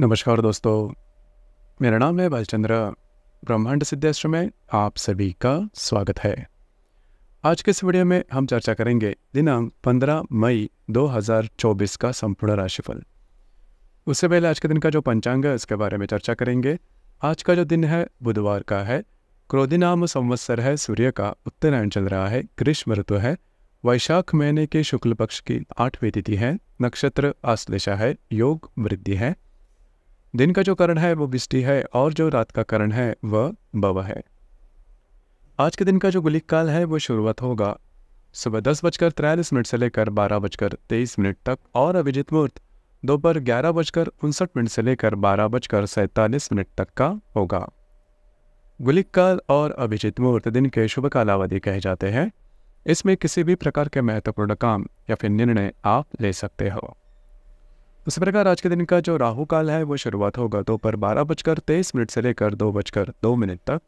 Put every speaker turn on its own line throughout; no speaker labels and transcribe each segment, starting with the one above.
नमस्कार दोस्तों मेरा नाम है भालचंद्र ब्रह्मांड सिद्धेश्वर में आप सभी का स्वागत है आज के इस वीडियो में हम चर्चा करेंगे दिनांक 15 मई 2024 का संपूर्ण राशिफल उससे पहले आज के दिन का जो पंचांग है उसके बारे में चर्चा करेंगे आज का जो दिन है बुधवार का है क्रोधिनाम नाम संवत्सर है सूर्य का उत्तरायण चल रहा है ग्रीष्म ऋतु है वैशाख महीने के शुक्ल पक्ष की आठवीं तिथि है नक्षत्र आश्लेषा है योग वृद्धि है दिन का जो करण है वो बिस्टी है और जो रात का करण है वह बव है आज के दिन का जो गुलिक काल है वो शुरुआत होगा सुबह दस बजकर तैंतालीस मिनट से लेकर बारह बजकर तेईस मिनट तक और अभिजित मुहूर्त दोपहर ग्यारह बजकर उनसठ मिनट से लेकर बारह बजकर सैंतालीस मिनट तक का होगा गुलिक काल और अभिजित मुहूर्त दिन के शुभ कालावधि कहे जाते हैं इसमें किसी भी प्रकार के महत्वपूर्ण काम या फिर निर्णय आप ले सकते हो उसी प्रकार आज के दिन का जो राहु काल है वो शुरुआत होगा दोपहर बारह बजकर तेईस मिनट से लेकर दो बजकर दो मिनट तक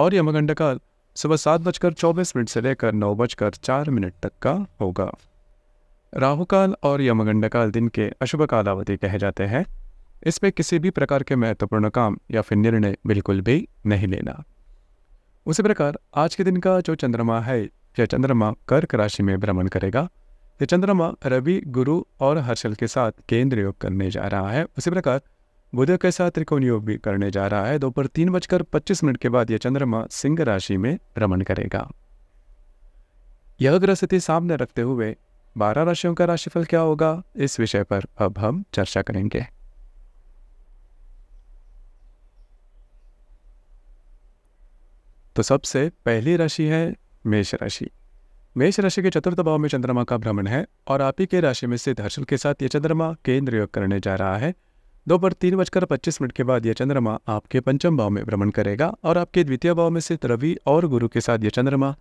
और यमगंड काल सुबह सात बजकर चौबीस मिनट से लेकर नौ बजकर चार मिनट तक का होगा राहु काल और यमगंड काल दिन के अशुभ कालावधि कहे जाते हैं इसमें किसी भी प्रकार के महत्वपूर्ण काम या फिर निर्णय बिल्कुल भी नहीं लेना उसी प्रकार आज के दिन का जो चंद्रमा है यह चंद्रमा कर्क राशि में भ्रमण करेगा ये चंद्रमा रवि गुरु और हर्षल के साथ केंद्र योग करने जा रहा है उसी प्रकार बुध के साथ त्रिकोण योग भी करने जा रहा है दोपहर तीन बजकर पच्चीस मिनट के बाद यह चंद्रमा सिंह राशि में भ्रमण करेगा यह ग्रह स्थिति सामने रखते हुए बारह राशियों का राशिफल क्या होगा इस विषय पर अब हम चर्चा करेंगे तो सबसे पहली राशि है मेष राशि मेष राशि के चतुर्थ भाव में चंद्रमा का भ्रमण है और आप ही के राशि में स्थित हर्षल के साथ ये चंद्रमा केंद्र योग करने जा रहा है दोपहर तीन बजकर पच्चीस मिनट के बाद यह चंद्रमा आपके पंचम भाव में भ्रमण करेगा और आपके द्वितीय भाव में स्थित रवि और गुरु के साथ यह चंद्रमा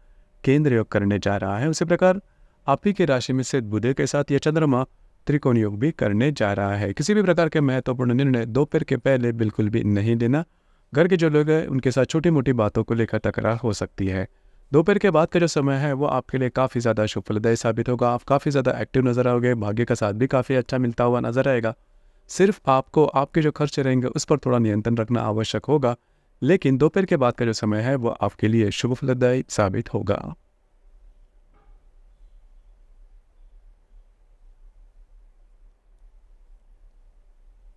केंद्र योग करने जा रहा है उसी प्रकार आप ही के राशि में स्थित बुधे के साथ यह चंद्रमा त्रिकोण योग भी करने जा रहा है किसी भी प्रकार के महत्वपूर्ण निर्णय दोपहर के पहले बिल्कुल भी नहीं लेना घर के जो लोग हैं उनके साथ छोटी मोटी बातों को लेकर तकरार हो सकती है दोपहर के बाद का जो समय है वो आपके लिए काफ़ी ज़्यादा शुभ फलदायी साबित होगा आप काफ़ी ज़्यादा एक्टिव नज़र आओगे भाग्य का साथ भी काफ़ी अच्छा मिलता हुआ नज़र आएगा सिर्फ आपको आपके जो खर्च रहेंगे उस पर थोड़ा नियंत्रण रखना आवश्यक होगा लेकिन दोपहर के बाद का जो समय है वो आपके लिए शुभ फलदायी साबित होगा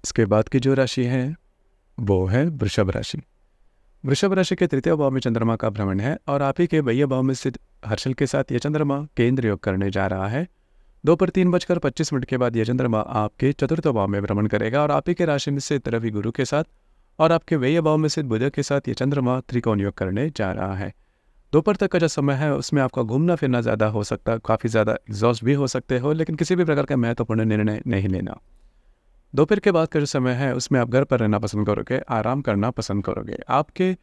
इसके बाद की जो राशि है वो है वृषभ राशि वृषभ राशि के तृतीय भाव में चंद्रमा का भ्रमण है और आप ही के भैया भाव में स्थित हर्षल के साथ यह चंद्रमा केंद्र योग करने जा रहा है दोपहर तीन बजकर पच्चीस मिनट के बाद यह चंद्रमा आपके चतुर्थ भाव में भ्रमण करेगा और आप ही के राशि में स्थित रवि गुरु के साथ और आपके व्यय भाव में स्थित बुध के साथ ये चंद्रमा त्रिकोण योग करने जा रहा है दोपहर तक का जो समय है उसमें आपका घूमना फिरना ज़्यादा हो सकता है काफ़ी ज़्यादा एग्जॉस्ट भी हो सकते हो लेकिन किसी भी प्रकार का महत्वपूर्ण निर्णय नहीं लेना दोपहर के बाद का जो समय है उसमें आप घर पर रहना पसंद करोगे आराम करना पसंद करोगे आपके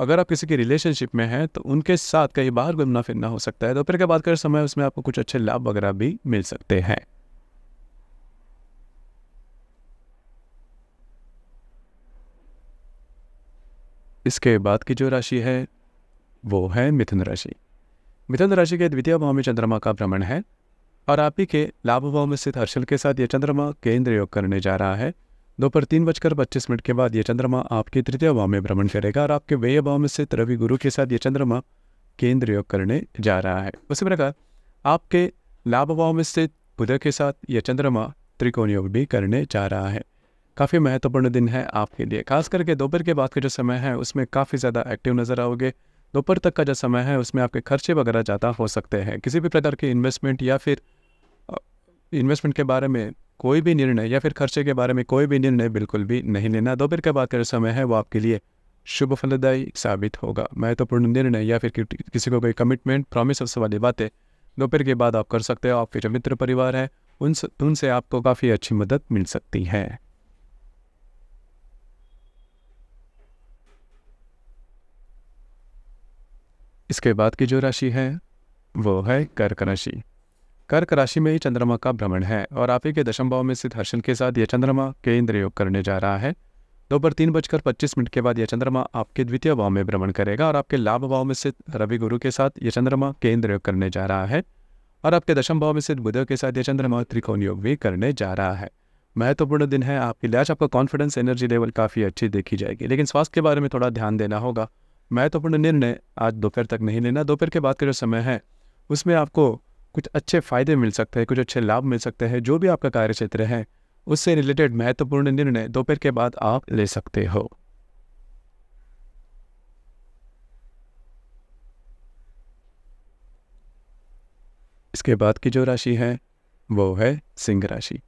अगर आप किसी की रिलेशनशिप में हैं तो उनके साथ कई बार घूमना फिरना हो सकता है दोपहर के बाद का समय उसमें आपको कुछ अच्छे लाभ वगैरह भी मिल सकते हैं इसके बाद की जो राशि है वो है मिथुन राशि मिथुन राशि के द्वितीय भाव में चंद्रमा का भ्रमण है और आप ही के लाभभाव में स्थित हर्षल के साथ ये चंद्रमा केंद्र योग करने जा रहा है दोपहर तीन बजकर पच्चीस मिनट के बाद यह चंद्रमा आपके तृतीय भाव में भ्रमण करेगा और आपके व्यय भाव में स्थित रवि गुरु के साथ ये चंद्रमा केंद्र योग करने जा रहा है उसी प्रकार आपके लाभ भाव में स्थित बुध के साथ ये चंद्रमा त्रिकोण योग भी करने जा रहा है काफ़ी महत्वपूर्ण दिन है आपके लिए खास करके दोपहर के बाद का जो समय है उसमें काफ़ी ज़्यादा एक्टिव नज़र आओगे दोपहर तक का जो समय है उसमें आपके खर्चे वगैरह ज़्यादा हो सकते हैं किसी भी प्रकार के इन्वेस्टमेंट या फिर इन्वेस्टमेंट के बारे में कोई भी निर्णय या फिर खर्चे के बारे में कोई भी निर्णय बिल्कुल भी नहीं लेना दोपहर के बाद का समय है वो आपके लिए शुभ फलदायी साबित होगा महत्वपूर्ण तो निर्णय या फिर किसी को कोई कमिटमेंट प्रॉमिस वाली बातें दोपहर तो के बाद आप कर सकते हो आपके जो मित्र परिवार है उन उनसे आपको काफ़ी अच्छी मदद मिल सकती है इसके बाद की जो राशि है वो है कर्क राशि कर्क राशि में ही चंद्रमा का भ्रमण है और आप ही के दशम भाव में स्थित हर्षल के साथ यह चंद्रमा केंद्र योग करने जा रहा है दोपहर तीन बजकर पच्चीस मिनट के बाद यह चंद्रमा आपके द्वितीय भाव में भ्रमण करेगा और आपके लाभ भाव में स्थित रवि गुरु के साथ यह चंद्रमा केंद्र योग करने जा रहा है और आपके दशम भाव में स्थित बुध के साथ यह चंद्रमा त्रिकोण योग भी करने जा रहा है महत्वपूर्ण दिन है आपकी लिए आपका कॉन्फिडेंस एनर्जी लेवल काफ़ी अच्छी देखी जाएगी लेकिन स्वास्थ्य के बारे में थोड़ा ध्यान देना होगा महत्वपूर्ण निर्णय आज दोपहर तक नहीं लेना दोपहर के बाद का जो समय है उसमें आपको कुछ अच्छे फ़ायदे मिल सकते हैं कुछ अच्छे लाभ मिल सकते हैं जो भी आपका कार्य क्षेत्र है उससे रिलेटेड महत्वपूर्ण निर्णय दोपहर के बाद आप ले सकते हो इसके बाद की जो राशि है वो है सिंह राशि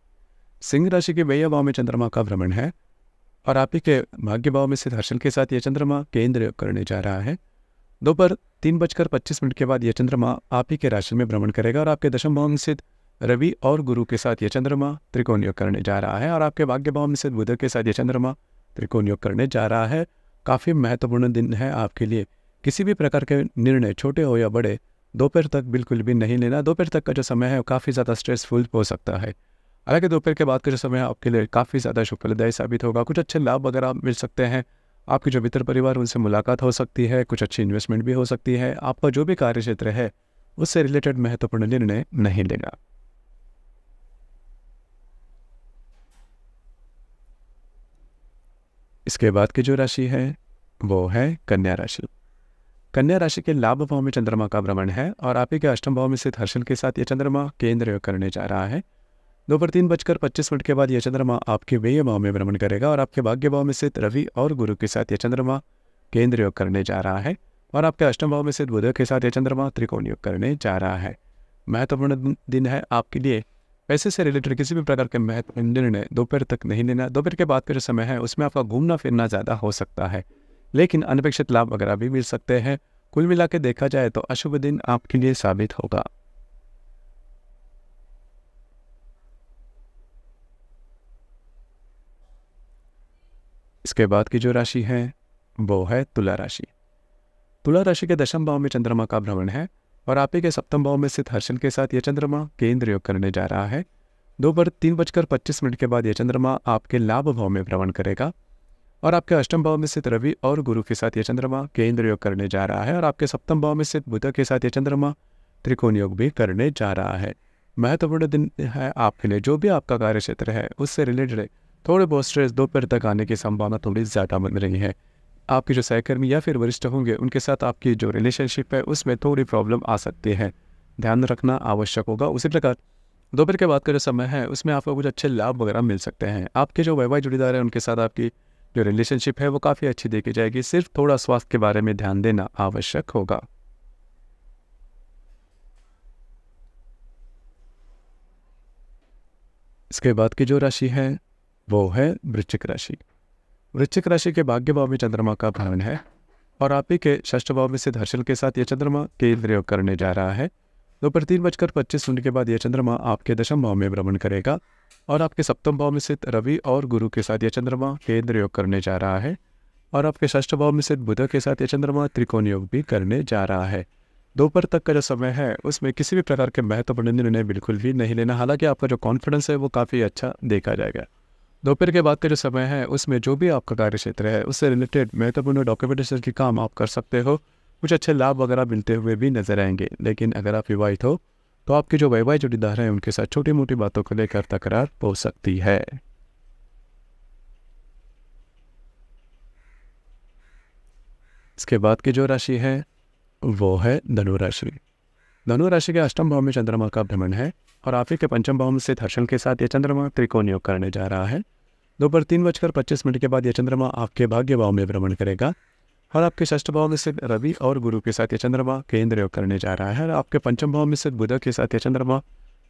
सिंह राशि के भैया भाव में चंद्रमा का भ्रमण है और आप ही के भाग्य भाव में स्थित के साथ यह चंद्रमा केंद्र करने जा रहा है दोपहर तीन बजकर पच्चीस मिनट के बाद यह चंद्रमा आप ही के राशि में भ्रमण करेगा और आपके दशम भाव में स्थित रवि और गुरु के साथ यह चंद्रमा त्रिकोण योग करने जा रहा है और आपके भाग्य भाव में स्थित बुध के साथ यह चंद्रमा त्रिकोण योग करने जा रहा है काफ़ी महत्वपूर्ण दिन है आपके लिए किसी भी प्रकार के निर्णय छोटे हो या बड़े दोपहर तक बिल्कुल भी नहीं लेना दोपहर तक का जो समय है वो काफ़ी ज़्यादा स्ट्रेसफुल हो सकता है हालांकि दोपहर के बाद का जो समय है आपके लिए काफ़ी ज़्यादा शुक्रदायी साबित होगा कुछ अच्छे लाभ वगैरह मिल सकते हैं आपके जो मित्र परिवार उनसे मुलाकात हो सकती है कुछ अच्छी इन्वेस्टमेंट भी हो सकती है आपका जो भी कार्य क्षेत्र है उससे रिलेटेड महत्वपूर्ण निर्णय नहीं लेना इसके बाद की जो राशि है वो है कन्या राशि कन्या राशि के लाभ भाव में चंद्रमा का भ्रमण है और आप ही के अष्टम भाव में स्थित हर्षल के साथ ये चंद्रमा केंद्र करने जा रहा है दोपहर तीन बजकर पच्चीस मिनट के बाद यह चंद्रमा आपके व्यय भाव में भ्रमण करेगा और आपके भाग्य भाव में स्थित रवि और गुरु के साथ यह चंद्रमा केंद्र योग करने जा रहा है और आपके अष्टम भाव में स्थित बुध के साथ यह चंद्रमा त्रिकोण योग करने जा रहा है महत्वपूर्ण दिन है आपके लिए पैसे से रिलेटेड किसी भी प्रकार के महत्वपूर्ण निर्णय दोपहर तक नहीं लेना दोपहर के बाद का जो समय है उसमें आपका घूमना फिरना ज़्यादा हो सकता है लेकिन अनपेक्षित लाभ वगैरह भी मिल सकते हैं कुल मिला देखा जाए तो अशुभ दिन आपके लिए साबित होगा इसके बाद की जो राशि है वो है तुला राशि तुला राशि के दशम भाव में चंद्रमा का भ्रमण है और आप ही के सप्तम भाव में स्थित हर्षण के साथ यह चंद्रमा केंद्र योग करने जा रहा है दोपहर तीन बजकर पच्चीस मिनट के बाद यह चंद्रमा आपके लाभ भाव में भ्रमण करेगा और आपके अष्टम भाव में स्थित रवि और गुरु के साथ यह चंद्रमा केंद्र योग करने जा रहा है और आपके सप्तम भाव में स्थित बुध के साथ यह चंद्रमा त्रिकोण योग भी करने जा रहा है महत्वपूर्ण दिन है आपके लिए जो भी आपका कार्य क्षेत्र है उससे रिलेटेड थोड़े बहुत स्ट्रेस दोपहर तक आने की संभावना थोड़ी ज़्यादा बन रही है आपके जो सहकर्मी या फिर वरिष्ठ होंगे उनके साथ आपकी जो रिलेशनशिप है उसमें थोड़ी प्रॉब्लम आ सकती है ध्यान रखना आवश्यक होगा उसी प्रकार दोपहर के बाद का जो समय है उसमें आपको कुछ अच्छे लाभ वगैरह मिल सकते हैं आपके जो वैवाहिक जुड़ीदार हैं उनके साथ आपकी जो रिलेशनशिप है वो काफ़ी अच्छी देखी जाएगी सिर्फ थोड़ा स्वास्थ्य के बारे में ध्यान देना आवश्यक होगा इसके बाद की जो राशि है वो है वृश्चिक राशि वृश्चिक राशि के भाग्य भाव में चंद्रमा का भ्रमण है और आप ही के ष्ठ भाव में सिद्ध हर्षल के साथ यह चंद्रमा केंद्र प्रयोग करने जा रहा है दोपहर तीन बजकर पच्चीस मिनट के बाद यह चंद्रमा आपके दशम भाव में भ्रमण करेगा और आपके सप्तम भाव में स्थित रवि और गुरु के साथ यह चंद्रमा केंद्र योग करने जा रहा है और आपके षष्ठ भाव में स्थित बुध के साथ यह चंद्रमा त्रिकोण योग भी करने जा रहा है दोपहर तक का जो समय है उसमें किसी भी प्रकार के महत्वपूर्ण निर्णय बिल्कुल भी नहीं लेना हालांकि आपका जो कॉन्फिडेंस है वो काफ़ी अच्छा देखा जाएगा दोपहर के बाद का जो समय है उसमें जो भी आपका कार्य क्षेत्र है उससे रिलेटेड महत्वपूर्ण डॉक्यूमेंटेशन के काम आप कर सकते हो कुछ अच्छे लाभ वगैरह मिलते हुए भी नजर आएंगे लेकिन अगर आप विवाहित हो तो आपके जो वैवाहिक जुड़ीदार हैं उनके साथ छोटी मोटी बातों को लेकर तकरार हो सकती है इसके बाद की जो राशि है वो है धनुराशि धनुराशि धनु राशि के अष्टम भाव में चंद्रमा का भ्रमण है और आप ही के पंचम भाव में स्थित हर्षण के साथ यह चंद्रमा त्रिकोण योग करने जा रहा है दोपहर तीन बजकर पच्चीस मिनट के बाद यह चंद्रमा आपके भाग्य भाव में भ्रमण करेगा और आपके षष्ठ भाव में स्थित रवि और गुरु के साथ यह चंद्रमा केंद्र योग करने जा रहा है और आपके पंचम भाव में स्थित बुध के साथ यह चंद्रमा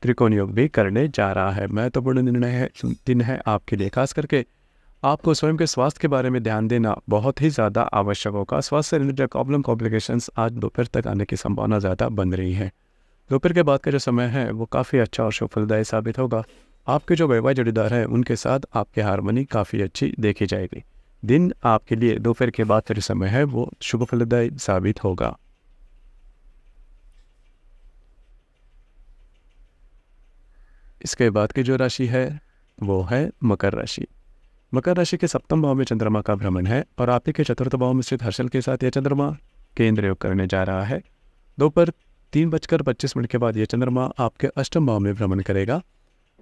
त्रिकोण योग भी करने जा रहा है महत्वपूर्ण निर्णय है दिन है आपके लिए खास करके आपको स्वयं के स्वास्थ्य के बारे में ध्यान देना बहुत ही ज़्यादा आवश्यक होगा स्वास्थ्य रिलेटेड प्रॉब्लम कॉम्प्लिकेशंस आज दोपहर तक आने की संभावना ज़्यादा बन रही है दोपहर के बाद का जो समय है वो काफ़ी अच्छा और सुफलदायी साबित होगा आपके जो वैवाह जोड़ीदार हैं उनके साथ आपकी हारमोनी काफ़ी अच्छी देखी जाएगी दिन आपके लिए दोपहर के बाद का जो समय है वो शुभ फलदायी साबित होगा इसके बाद की जो राशि है वो है मकर राशि मकर राशि के सप्तम भाव में चंद्रमा का भ्रमण है और आपके के चतुर्थ भाव में स्थित हर्षल के साथ यह चंद्रमा केंद्र योग करने जा रहा है दोपहर तीन बजकर पच्चीस मिनट के बाद यह चंद्रमा आपके अष्टम भाव में भ्रमण करेगा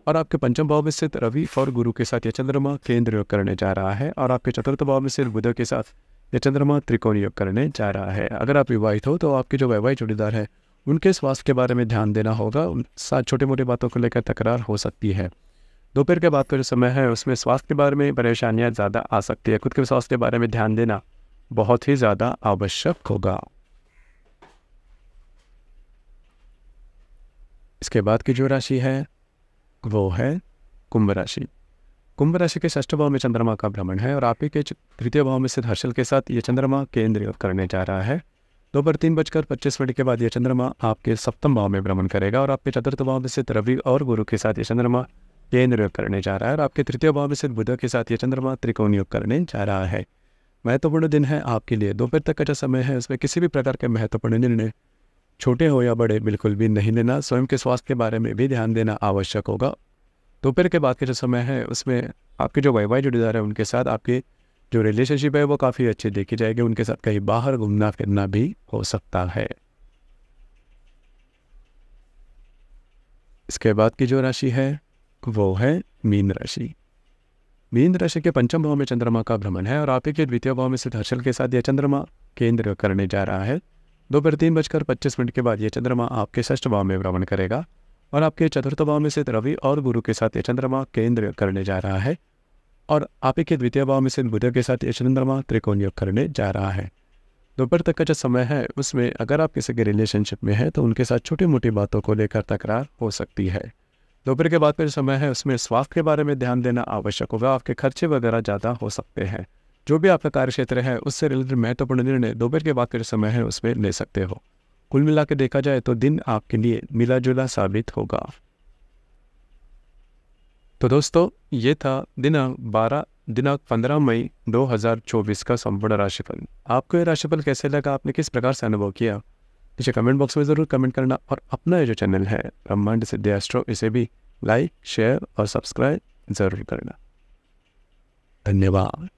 और आपके पंचम भाव में स्थित रवि और गुरु के साथ यह चंद्रमा केंद्र योग करने जा रहा है और आपके चतुर्थ भाव में स्थित बुध के साथ यह चंद्रमा त्रिकोण योग करने जा रहा है अगर आप विवाहित हो तो आपके जो वैवाहिक जोड़ीदार हैं उनके स्वास्थ्य के बारे में ध्यान देना होगा उन साथ छोटे मोटे बातों को लेकर तकरार हो सकती है दोपहर के बाद का जो समय है उसमें स्वास्थ्य के बारे में परेशानियाँ ज़्यादा आ सकती है खुद के स्वास्थ्य के बारे में ध्यान देना बहुत ही ज़्यादा आवश्यक होगा इसके बाद की जो राशि है वो है कुंभ राशि कुंभ राशि के षष्ठ भाव में चंद्रमा का भ्रमण है और आप ही के तृतीय भाव में स्थित हर्षल के साथ ये चंद्रमा केंद्रीय करने जा रहा है दोपहर तीन बजकर पच्चीस मिनट के बाद यह चंद्रमा आपके सप्तम भाव में भ्रमण करेगा और आपके चतुर्थ भाव में स्थित रवि और गुरु के साथ ये चंद्रमा केंद्र योग करने जा रहा है और आपके तृतीय भाव में स्थित बुध के साथ ये चंद्रमा त्रिकोण योग करने जा रहा है महत्वपूर्ण दिन है आपके लिए दोपहर तक का जो समय है उसमें किसी भी प्रकार के महत्वपूर्ण निर्णय छोटे हो या बड़े बिल्कुल भी नहीं लेना स्वयं के स्वास्थ्य के बारे में भी ध्यान देना आवश्यक होगा दोपहर के बाद के जो समय है उसमें आपके जो वाई वाई जुड़ेदार है उनके साथ आपकी जो रिलेशनशिप है वो काफ़ी अच्छी देखी जाएगी उनके साथ कहीं बाहर घूमना फिरना भी हो सकता है इसके बाद की जो राशि है वो है मीन राशि मीन राशि के पंचम भाव में चंद्रमा का भ्रमण है और आपके द्वितीय भाव में स्थित हर्षल के साथ यह चंद्रमा केंद्र करने जा रहा है दोपहर तीन बजकर पच्चीस मिनट के बाद ये चंद्रमा आपके षष्ठ भाव में भ्रमण करेगा और आपके चतुर्थ भाव में से रवि और गुरु के साथ ये चंद्रमा केंद्र करने जा रहा है और आप के द्वितीय भाव में से बुध के साथ ये चंद्रमा त्रिकोण योग करने जा रहा है दोपहर तक का जो समय है उसमें अगर आप किसी के रिलेशनशिप में है तो उनके साथ छोटी मोटी बातों को लेकर तकरार हो सकती है दोपहर के बाद का जो समय है उसमें स्वास्थ्य के बारे में ध्यान देना आवश्यक होगा आपके खर्चे वगैरह ज़्यादा हो सकते हैं जो भी आपका कार्य क्षेत्र है उससे रिलेटेड महत्वपूर्ण निर्णय दोपहर के बाद के जो समय है उसमें ले सकते हो कुल मिला के देखा जाए तो दिन आपके लिए मिला जुला साबित होगा तो दोस्तों ये था दिनांक बारह दिनांक 15 मई 2024 का संपूर्ण राशिफल आपको यह राशिफल कैसे लगा आपने किस प्रकार से अनुभव किया इसे कमेंट बॉक्स में ज़रूर कमेंट करना और अपना ये जो चैनल है ब्रह्मांड सिद्धि एस्ट्रो इसे भी लाइक शेयर और सब्सक्राइब ज़रूर करना धन्यवाद